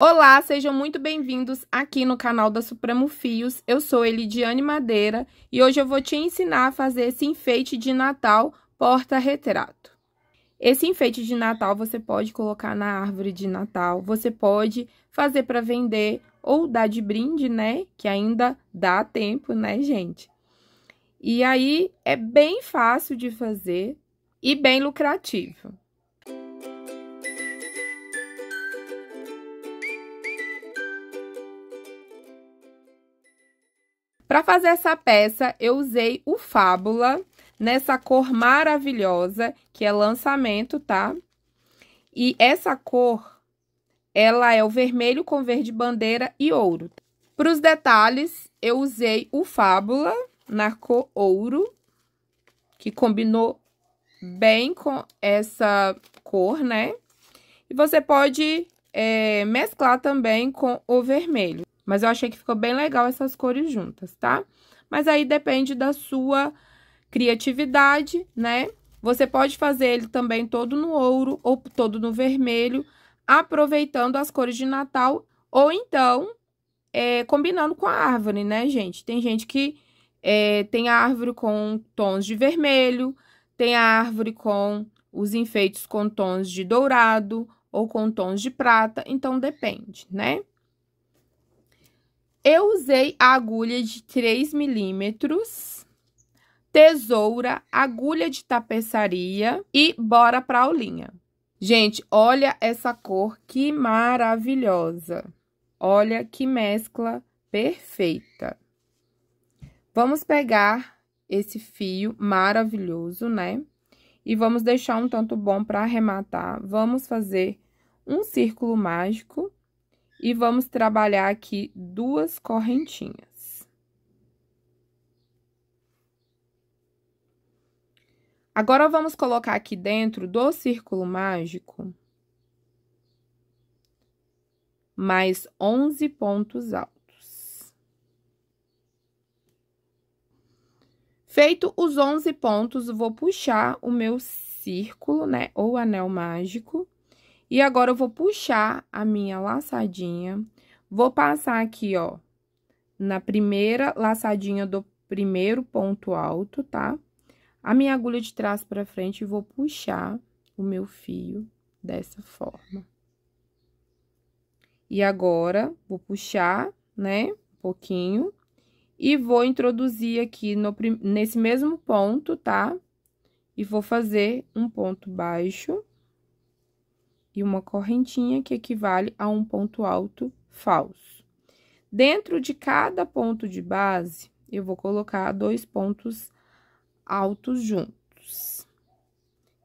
Olá, sejam muito bem-vindos aqui no canal da Supremo Fios. Eu sou Elidiane Madeira e hoje eu vou te ensinar a fazer esse enfeite de Natal porta-retrato. Esse enfeite de Natal você pode colocar na árvore de Natal, você pode fazer para vender ou dar de brinde, né? Que ainda dá tempo, né, gente? E aí é bem fácil de fazer e bem lucrativo. Para fazer essa peça, eu usei o Fábula nessa cor maravilhosa, que é lançamento, tá? E essa cor, ela é o vermelho com verde bandeira e ouro. Para os detalhes, eu usei o Fábula na cor ouro, que combinou bem com essa cor, né? E você pode é, mesclar também com o vermelho. Mas eu achei que ficou bem legal essas cores juntas, tá? Mas aí depende da sua criatividade, né? Você pode fazer ele também todo no ouro ou todo no vermelho, aproveitando as cores de Natal ou então é, combinando com a árvore, né, gente? Tem gente que é, tem a árvore com tons de vermelho, tem a árvore com os enfeites com tons de dourado ou com tons de prata, então depende, né? Eu usei a agulha de 3 milímetros, tesoura, agulha de tapeçaria e bora pra aulinha. Gente, olha essa cor que maravilhosa. Olha que mescla perfeita. Vamos pegar esse fio maravilhoso, né? E vamos deixar um tanto bom para arrematar. Vamos fazer um círculo mágico e vamos trabalhar aqui duas correntinhas. Agora, vamos colocar aqui dentro do círculo mágico mais 11 pontos altos. Feito os 11 pontos, vou puxar o meu círculo, né, ou anel mágico e agora eu vou puxar a minha laçadinha, vou passar aqui, ó, na primeira laçadinha do primeiro ponto alto, tá? A minha agulha de trás pra frente e vou puxar o meu fio dessa forma. E agora, vou puxar, né, um pouquinho, e vou introduzir aqui no, nesse mesmo ponto, tá? E vou fazer um ponto baixo e uma correntinha que equivale a um ponto alto falso. Dentro de cada ponto de base, eu vou colocar dois pontos altos juntos.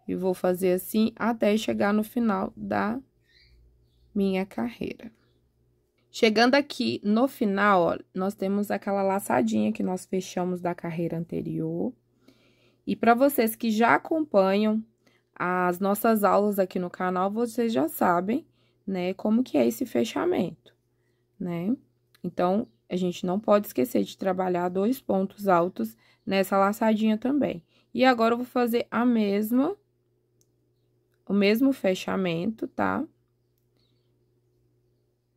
E vou fazer assim até chegar no final da minha carreira. Chegando aqui no final, ó, nós temos aquela laçadinha que nós fechamos da carreira anterior. E para vocês que já acompanham as nossas aulas aqui no canal, vocês já sabem, né, como que é esse fechamento, né? Então, a gente não pode esquecer de trabalhar dois pontos altos nessa laçadinha também. E agora, eu vou fazer a mesma, o mesmo fechamento, tá?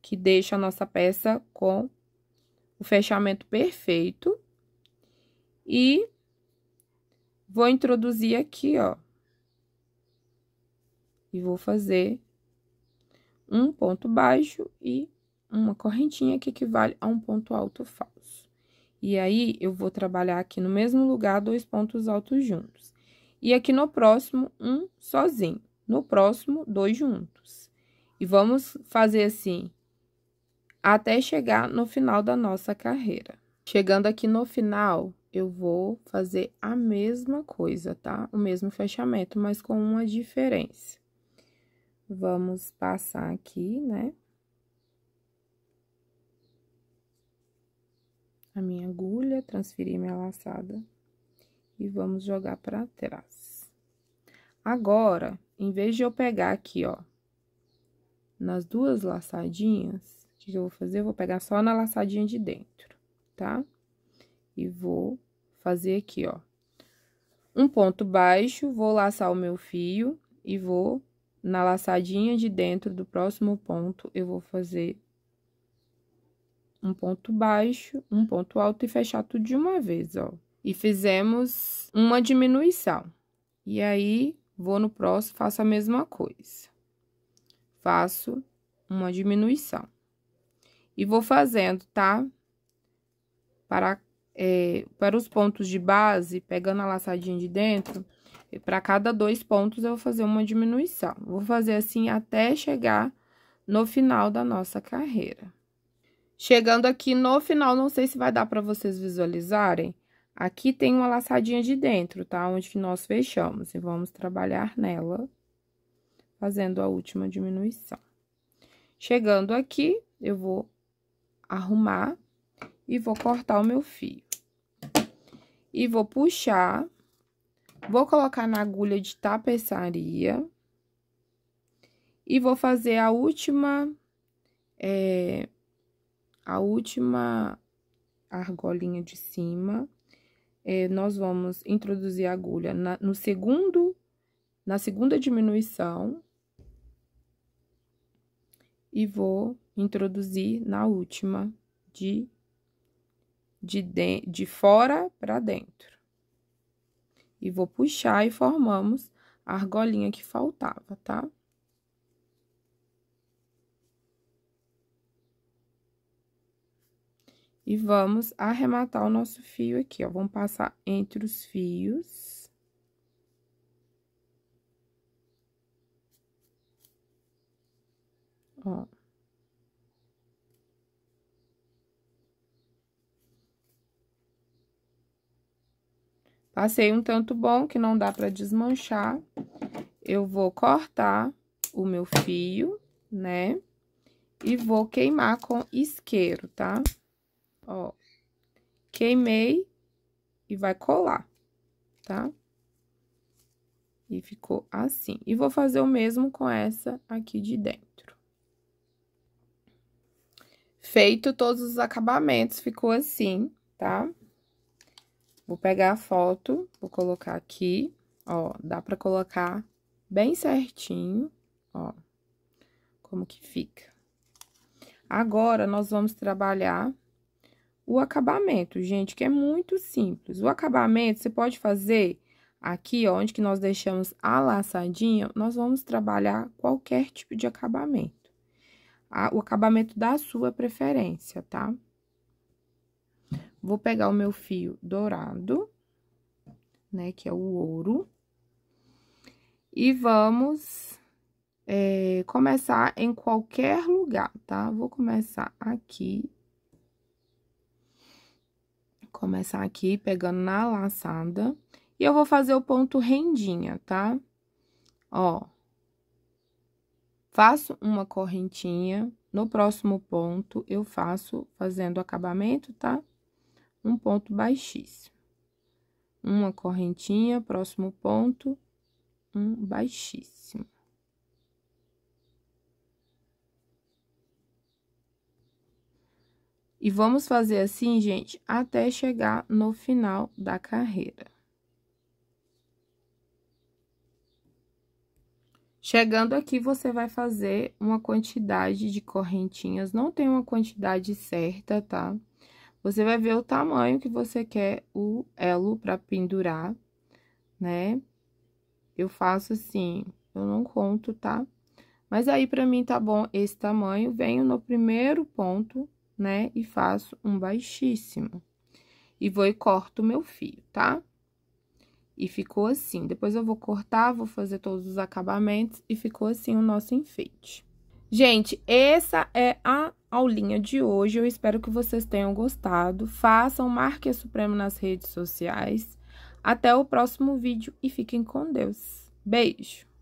Que deixa a nossa peça com o fechamento perfeito. E vou introduzir aqui, ó e vou fazer um ponto baixo e uma correntinha que equivale a um ponto alto falso. E aí, eu vou trabalhar aqui no mesmo lugar dois pontos altos juntos. E aqui no próximo, um sozinho. No próximo, dois juntos. E vamos fazer assim até chegar no final da nossa carreira. Chegando aqui no final, eu vou fazer a mesma coisa, tá? O mesmo fechamento, mas com uma diferença. Vamos passar aqui, né? A minha agulha, transferir minha laçada e vamos jogar para trás. Agora, em vez de eu pegar aqui, ó, nas duas laçadinhas, o que, que eu vou fazer? Eu vou pegar só na laçadinha de dentro, tá? E vou fazer aqui, ó, um ponto baixo, vou laçar o meu fio e vou na laçadinha de dentro do próximo ponto, eu vou fazer um ponto baixo, um ponto alto e fechar tudo de uma vez, ó. E fizemos uma diminuição. E aí, vou no próximo, faço a mesma coisa. Faço uma diminuição. E vou fazendo, tá? Para, é, para os pontos de base, pegando a laçadinha de dentro, para cada dois pontos eu vou fazer uma diminuição. Vou fazer assim até chegar no final da nossa carreira. Chegando aqui no final, não sei se vai dar para vocês visualizarem. Aqui tem uma laçadinha de dentro, tá? Onde que nós fechamos e vamos trabalhar nela, fazendo a última diminuição. Chegando aqui, eu vou arrumar e vou cortar o meu fio. E vou puxar Vou colocar na agulha de tapeçaria. E vou fazer a última... É, a última argolinha de cima. É, nós vamos introduzir a agulha na, no segundo... Na segunda diminuição. E vou introduzir na última de, de, de, de fora para dentro. E vou puxar e formamos a argolinha que faltava, tá? E vamos arrematar o nosso fio aqui, ó. Vamos passar entre os fios. Ó. Passei um tanto bom, que não dá pra desmanchar. Eu vou cortar o meu fio, né? E vou queimar com isqueiro, tá? Ó, queimei e vai colar, tá? E ficou assim. E vou fazer o mesmo com essa aqui de dentro. Feito todos os acabamentos, ficou assim, tá? Tá? Vou pegar a foto, vou colocar aqui, ó, dá pra colocar bem certinho, ó, como que fica. Agora, nós vamos trabalhar o acabamento, gente, que é muito simples. O acabamento, você pode fazer aqui, ó, onde que nós deixamos a laçadinha, nós vamos trabalhar qualquer tipo de acabamento. o acabamento da sua preferência, tá? Tá? Vou pegar o meu fio dourado, né, que é o ouro. E vamos é, começar em qualquer lugar, tá? Vou começar aqui. Começar aqui, pegando na laçada. E eu vou fazer o ponto rendinha, tá? Ó. Faço uma correntinha. No próximo ponto, eu faço fazendo acabamento, tá? Tá? um ponto baixíssimo. Uma correntinha, próximo ponto, um baixíssimo. E vamos fazer assim, gente, até chegar no final da carreira. Chegando aqui, você vai fazer uma quantidade de correntinhas, não tem uma quantidade certa, tá? Tá? Você vai ver o tamanho que você quer o elo para pendurar, né? Eu faço assim, eu não conto, tá? Mas aí, pra mim, tá bom esse tamanho. Venho no primeiro ponto, né? E faço um baixíssimo. E vou e corto o meu fio, tá? E ficou assim. Depois eu vou cortar, vou fazer todos os acabamentos e ficou assim o nosso enfeite. Gente, essa é a aulinha de hoje. Eu espero que vocês tenham gostado. Façam, marque a Supremo nas redes sociais. Até o próximo vídeo e fiquem com Deus. Beijo!